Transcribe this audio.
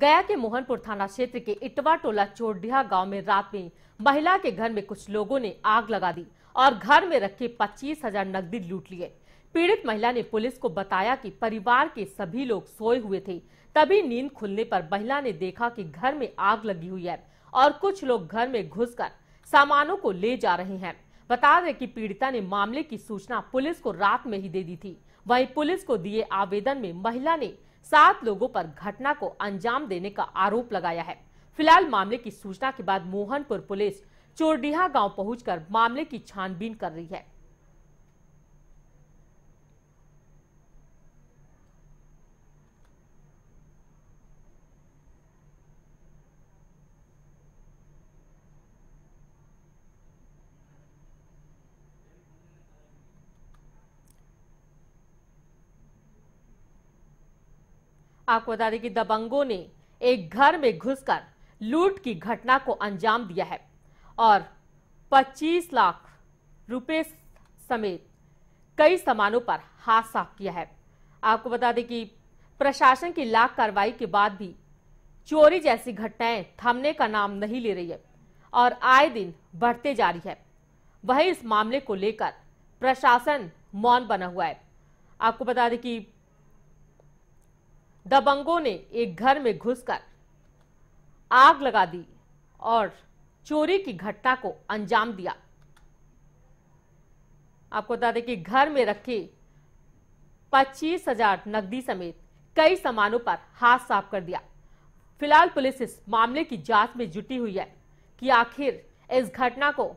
गया के मोहनपुर थाना क्षेत्र के इटवा टोला चोरडिया गांव में रात में महिला के घर में कुछ लोगों ने आग लगा दी और घर में रखे पच्चीस हजार नकदी लूट लिए पीड़ित महिला ने पुलिस को बताया कि परिवार के सभी लोग सोए हुए थे तभी नींद खुलने पर महिला ने देखा कि घर में आग लगी हुई है और कुछ लोग घर में घुस सामानों को ले जा रहे हैं बता दें की पीड़िता ने मामले की सूचना पुलिस को रात में ही दे दी थी वही पुलिस को दिए आवेदन में महिला ने सात लोगों पर घटना को अंजाम देने का आरोप लगाया है फिलहाल मामले की सूचना के बाद मोहनपुर पुलिस चोरडीहा गांव पहुंचकर मामले की छानबीन कर रही है आपको बता दें कि दबंगों ने एक घर में घुसकर लूट की घटना को अंजाम दिया है और 25 लाख रुपए समेत कई सामानों पर हाथ साफ किया है आपको बता दें कि प्रशासन की लाख कार्रवाई के बाद भी चोरी जैसी घटनाएं थमने का नाम नहीं ले रही है और आए दिन बढ़ते जा रही है वहीं इस मामले को लेकर प्रशासन मौन बना हुआ है आपको बता दें कि दबंगों ने एक घर में घुसकर आग लगा दी और चोरी की घटना को अंजाम दिया आपको बता दें कि घर में रखे पच्चीस हजार नकदी समेत कई सामानों पर हाथ साफ कर दिया फिलहाल पुलिस इस मामले की जांच में जुटी हुई है कि आखिर इस घटना को